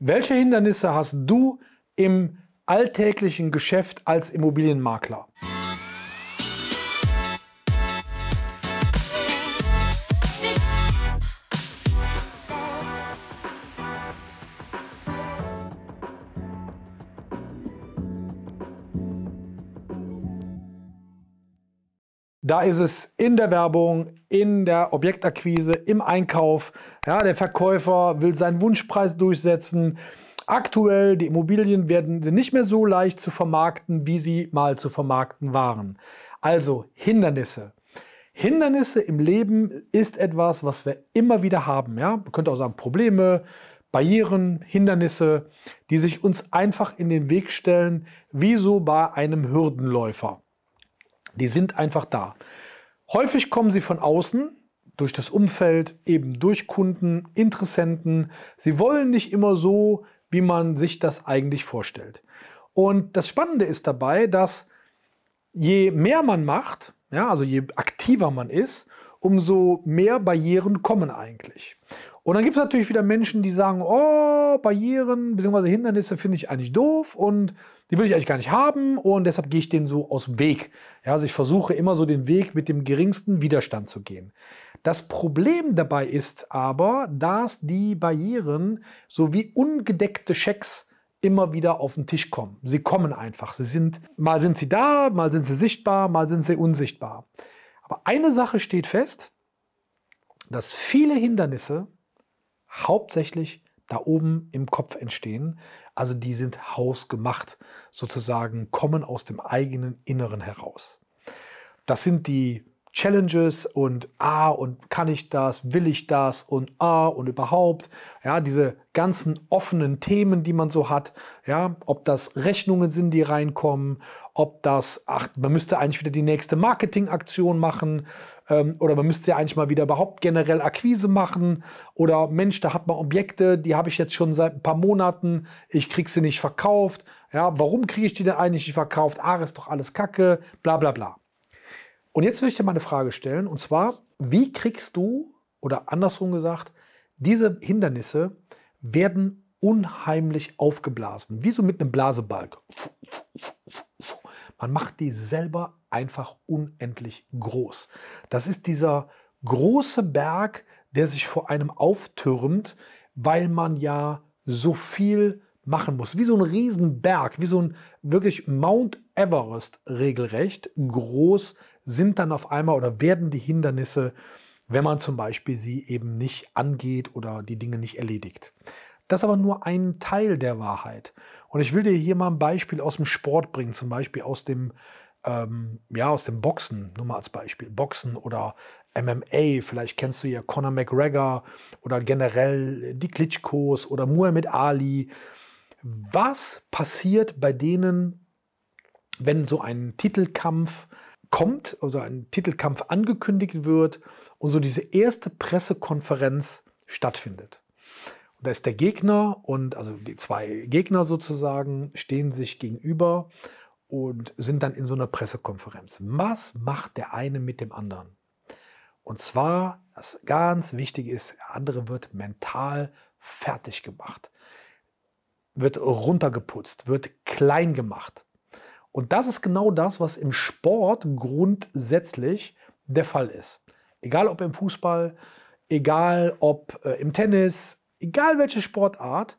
Welche Hindernisse hast du im alltäglichen Geschäft als Immobilienmakler? Da ist es in der Werbung, in der Objektakquise, im Einkauf. Ja, der Verkäufer will seinen Wunschpreis durchsetzen. Aktuell, die Immobilien werden sind nicht mehr so leicht zu vermarkten, wie sie mal zu vermarkten waren. Also Hindernisse. Hindernisse im Leben ist etwas, was wir immer wieder haben. Ja? Man könnte auch sagen Probleme, Barrieren, Hindernisse, die sich uns einfach in den Weg stellen, wie so bei einem Hürdenläufer. Die sind einfach da. Häufig kommen sie von außen, durch das Umfeld, eben durch Kunden, Interessenten. Sie wollen nicht immer so, wie man sich das eigentlich vorstellt. Und das Spannende ist dabei, dass je mehr man macht, ja, also je aktiver man ist, umso mehr Barrieren kommen eigentlich. Und dann gibt es natürlich wieder Menschen, die sagen, oh, Barrieren bzw. Hindernisse finde ich eigentlich doof und die will ich eigentlich gar nicht haben und deshalb gehe ich denen so aus dem Weg. Ja, also ich versuche immer so den Weg mit dem geringsten Widerstand zu gehen. Das Problem dabei ist aber, dass die Barrieren sowie ungedeckte Schecks immer wieder auf den Tisch kommen. Sie kommen einfach. Sie sind, mal sind sie da, mal sind sie sichtbar, mal sind sie unsichtbar. Aber eine Sache steht fest, dass viele Hindernisse hauptsächlich da oben im Kopf entstehen. Also die sind hausgemacht, sozusagen kommen aus dem eigenen Inneren heraus. Das sind die Challenges und ah und kann ich das, will ich das und ah und überhaupt. Ja, diese ganzen offenen Themen, die man so hat. Ja, ob das Rechnungen sind, die reinkommen, ob das, ach, man müsste eigentlich wieder die nächste Marketingaktion machen ähm, oder man müsste ja eigentlich mal wieder überhaupt generell Akquise machen oder Mensch, da hat man Objekte, die habe ich jetzt schon seit ein paar Monaten, ich kriege sie nicht verkauft. Ja, warum kriege ich die denn eigentlich nicht verkauft? Ah, ist doch alles Kacke, bla bla bla. Und jetzt würde ich dir mal eine Frage stellen, und zwar, wie kriegst du, oder andersrum gesagt, diese Hindernisse werden unheimlich aufgeblasen, wie so mit einem Blasebalg. Man macht die selber einfach unendlich groß. Das ist dieser große Berg, der sich vor einem auftürmt, weil man ja so viel machen musst. Wie so ein Riesenberg, wie so ein wirklich Mount Everest regelrecht. Groß sind dann auf einmal oder werden die Hindernisse, wenn man zum Beispiel sie eben nicht angeht oder die Dinge nicht erledigt. Das ist aber nur ein Teil der Wahrheit. Und ich will dir hier mal ein Beispiel aus dem Sport bringen, zum Beispiel aus dem, ähm, ja, aus dem Boxen, nur mal als Beispiel. Boxen oder MMA, vielleicht kennst du ja Conor McGregor oder generell die Klitschkos oder Muhammad Ali. Was passiert bei denen, wenn so ein Titelkampf kommt, also ein Titelkampf angekündigt wird und so diese erste Pressekonferenz stattfindet? Und da ist der Gegner und also die zwei Gegner sozusagen stehen sich gegenüber und sind dann in so einer Pressekonferenz. Was macht der eine mit dem anderen? Und zwar, das ganz Wichtige ist, der andere wird mental fertig gemacht wird runtergeputzt, wird klein gemacht. Und das ist genau das, was im Sport grundsätzlich der Fall ist. Egal ob im Fußball, egal ob äh, im Tennis, egal welche Sportart,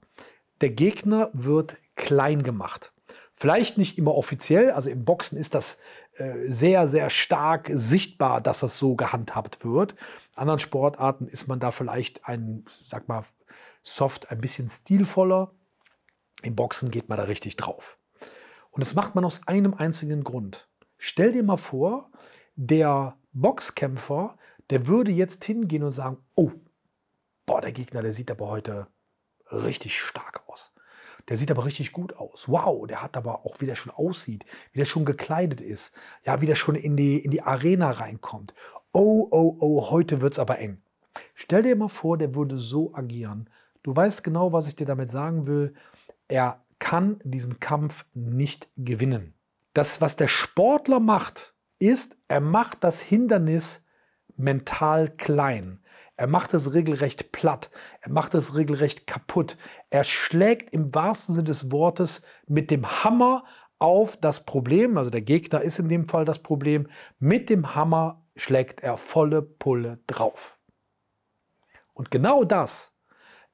der Gegner wird klein gemacht. Vielleicht nicht immer offiziell, also im Boxen ist das äh, sehr, sehr stark sichtbar, dass das so gehandhabt wird. In anderen Sportarten ist man da vielleicht ein, sag mal, soft, ein bisschen stilvoller. Im Boxen geht man da richtig drauf. Und das macht man aus einem einzigen Grund. Stell dir mal vor, der Boxkämpfer, der würde jetzt hingehen und sagen, oh, boah, der Gegner, der sieht aber heute richtig stark aus. Der sieht aber richtig gut aus. Wow, der hat aber auch, wie der schon aussieht, wie der schon gekleidet ist. Ja, wie der schon in die, in die Arena reinkommt. Oh, oh, oh, heute wird es aber eng. Stell dir mal vor, der würde so agieren. Du weißt genau, was ich dir damit sagen will. Er kann diesen Kampf nicht gewinnen. Das, was der Sportler macht, ist, er macht das Hindernis mental klein. Er macht es regelrecht platt. Er macht es regelrecht kaputt. Er schlägt im wahrsten Sinne des Wortes mit dem Hammer auf das Problem, also der Gegner ist in dem Fall das Problem, mit dem Hammer schlägt er volle Pulle drauf. Und genau das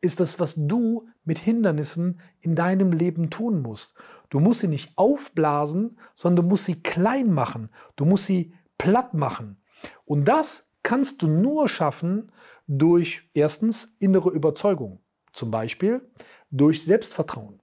ist das, was du mit Hindernissen in deinem Leben tun musst. Du musst sie nicht aufblasen, sondern du musst sie klein machen. Du musst sie platt machen. Und das kannst du nur schaffen durch erstens innere Überzeugung. Zum Beispiel durch Selbstvertrauen.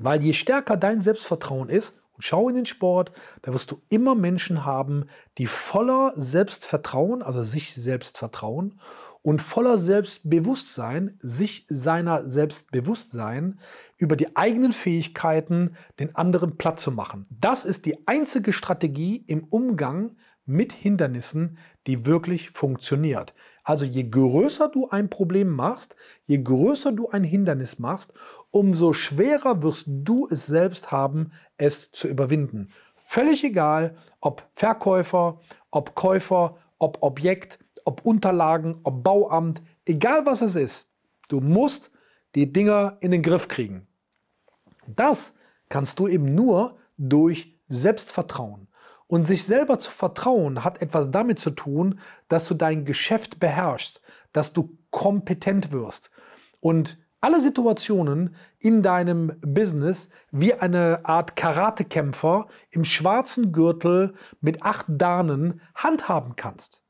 Weil je stärker dein Selbstvertrauen ist, und schau in den Sport, da wirst du immer Menschen haben, die voller Selbstvertrauen, also sich selbst vertrauen und voller Selbstbewusstsein, sich seiner Selbstbewusstsein über die eigenen Fähigkeiten den anderen platt zu machen. Das ist die einzige Strategie im Umgang mit Hindernissen, die wirklich funktioniert. Also je größer du ein Problem machst, je größer du ein Hindernis machst, umso schwerer wirst du es selbst haben, es zu überwinden. Völlig egal, ob Verkäufer, ob Käufer, ob Objekt, ob Unterlagen, ob Bauamt, egal was es ist, du musst die Dinger in den Griff kriegen. Das kannst du eben nur durch Selbstvertrauen, und sich selber zu vertrauen hat etwas damit zu tun, dass du dein Geschäft beherrschst, dass du kompetent wirst und alle Situationen in deinem Business wie eine Art Karatekämpfer im schwarzen Gürtel mit acht Dahnen handhaben kannst.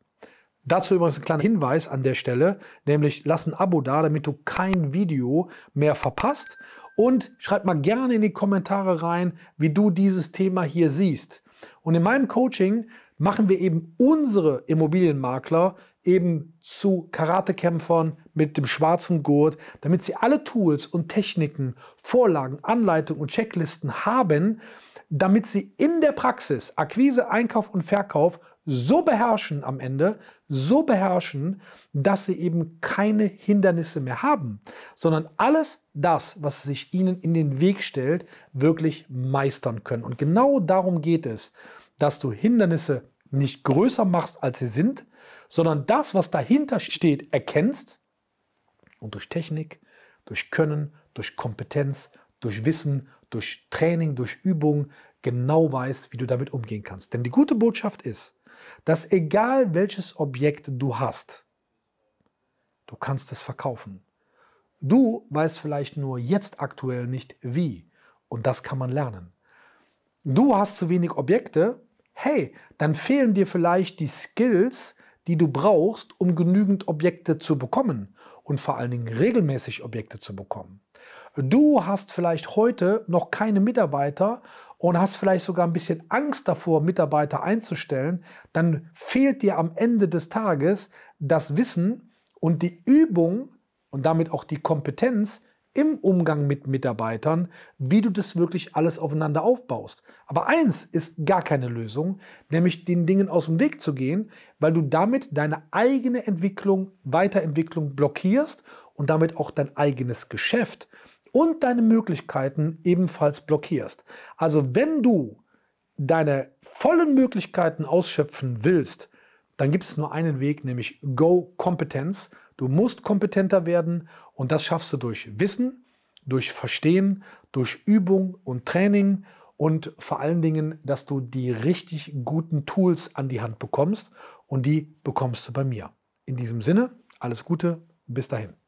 Dazu übrigens ein kleiner Hinweis an der Stelle, nämlich lass ein Abo da, damit du kein Video mehr verpasst. Und schreib mal gerne in die Kommentare rein, wie du dieses Thema hier siehst. Und in meinem Coaching machen wir eben unsere Immobilienmakler eben zu Karatekämpfern mit dem schwarzen Gurt, damit sie alle Tools und Techniken, Vorlagen, Anleitungen und Checklisten haben, damit sie in der Praxis Akquise, Einkauf und Verkauf so beherrschen am Ende, so beherrschen, dass sie eben keine Hindernisse mehr haben, sondern alles das, was sich ihnen in den Weg stellt, wirklich meistern können. Und genau darum geht es, dass du Hindernisse nicht größer machst, als sie sind, sondern das, was dahinter steht, erkennst und durch Technik, durch Können, durch Kompetenz, durch Wissen, durch Training, durch Übung genau weißt, wie du damit umgehen kannst. Denn die gute Botschaft ist, dass egal welches Objekt du hast, du kannst es verkaufen. Du weißt vielleicht nur jetzt aktuell nicht wie und das kann man lernen. Du hast zu wenig Objekte, hey, dann fehlen dir vielleicht die Skills, die du brauchst, um genügend Objekte zu bekommen und vor allen Dingen regelmäßig Objekte zu bekommen. Du hast vielleicht heute noch keine Mitarbeiter und hast vielleicht sogar ein bisschen Angst davor, Mitarbeiter einzustellen, dann fehlt dir am Ende des Tages das Wissen und die Übung und damit auch die Kompetenz im Umgang mit Mitarbeitern, wie du das wirklich alles aufeinander aufbaust. Aber eins ist gar keine Lösung, nämlich den Dingen aus dem Weg zu gehen, weil du damit deine eigene Entwicklung, Weiterentwicklung blockierst und damit auch dein eigenes Geschäft und deine Möglichkeiten ebenfalls blockierst. Also wenn du deine vollen Möglichkeiten ausschöpfen willst, dann gibt es nur einen Weg, nämlich Go-Kompetenz. Du musst kompetenter werden und das schaffst du durch Wissen, durch Verstehen, durch Übung und Training und vor allen Dingen, dass du die richtig guten Tools an die Hand bekommst und die bekommst du bei mir. In diesem Sinne, alles Gute, bis dahin.